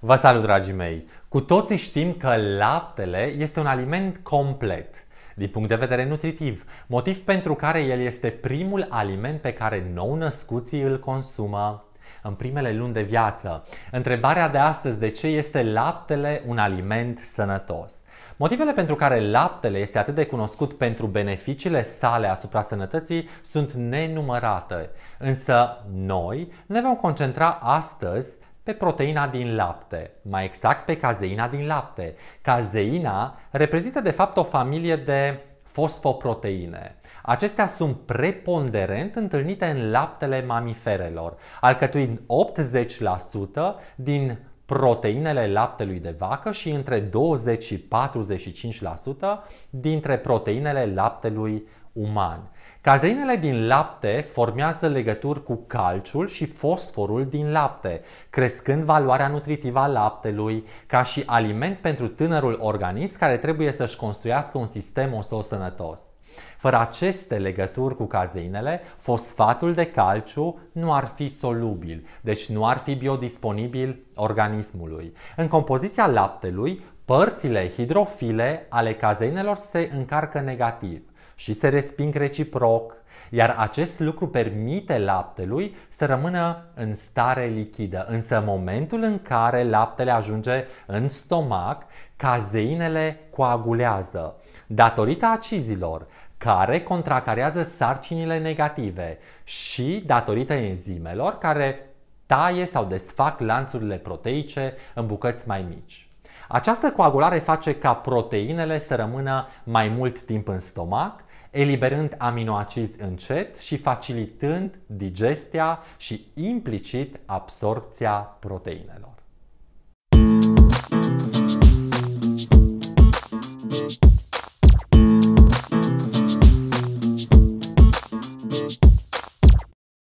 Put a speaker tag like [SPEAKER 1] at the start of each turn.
[SPEAKER 1] Vă salut, dragii mei! Cu toții știm că laptele este un aliment complet din punct de vedere nutritiv, motiv pentru care el este primul aliment pe care nou-născuții îl consumă în primele luni de viață. Întrebarea de astăzi de ce este laptele un aliment sănătos? Motivele pentru care laptele este atât de cunoscut pentru beneficiile sale asupra sănătății sunt nenumărate, însă noi ne vom concentra astăzi pe proteina din lapte, mai exact pe cazeina din lapte. Cazeina reprezintă de fapt o familie de fosfoproteine. Acestea sunt preponderent întâlnite în laptele mamiferelor, alcătuind 80% din proteinele laptelui de vacă și între 20 și 45% dintre proteinele laptelui uman. Cazeinele din lapte formează legături cu calciul și fosforul din lapte, crescând valoarea nutritivă a laptelui ca și aliment pentru tânărul organism care trebuie să-și construiască un sistem osos sănătos. Fără aceste legături cu cazeinele, fosfatul de calciu nu ar fi solubil, deci nu ar fi biodisponibil organismului. În compoziția laptelui, părțile hidrofile ale cazeinelor se încarcă negativ și se resping reciproc, iar acest lucru permite laptelui să rămână în stare lichidă. Însă în momentul în care laptele ajunge în stomac, cazeinele coagulează. Datorită acizilor, care contracarează sarcinile negative și datorită enzimelor care taie sau desfac lanțurile proteice în bucăți mai mici. Această coagulare face ca proteinele să rămână mai mult timp în stomac, eliberând aminoacizi încet și facilitând digestia și implicit absorpția proteinelor.